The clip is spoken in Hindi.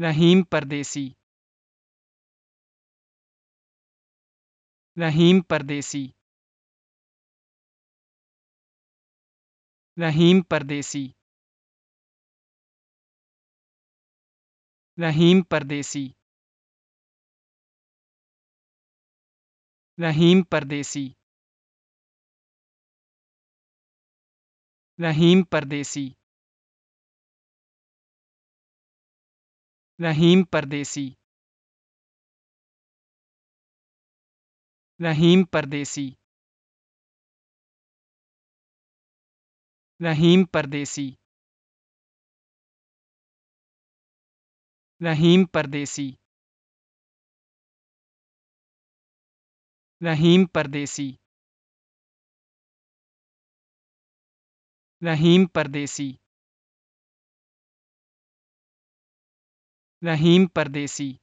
रहीम परदेसी रहीम परदेसी रहीम परदेसी रहीम परदेसी रहीम परदेसी रहीम परदेसी रहीम परदेसी रहीम परदेसी रहीम परदेसी रहीम परदेसी रहीम परदेसी रहीम परदेसी रहीम परदेसी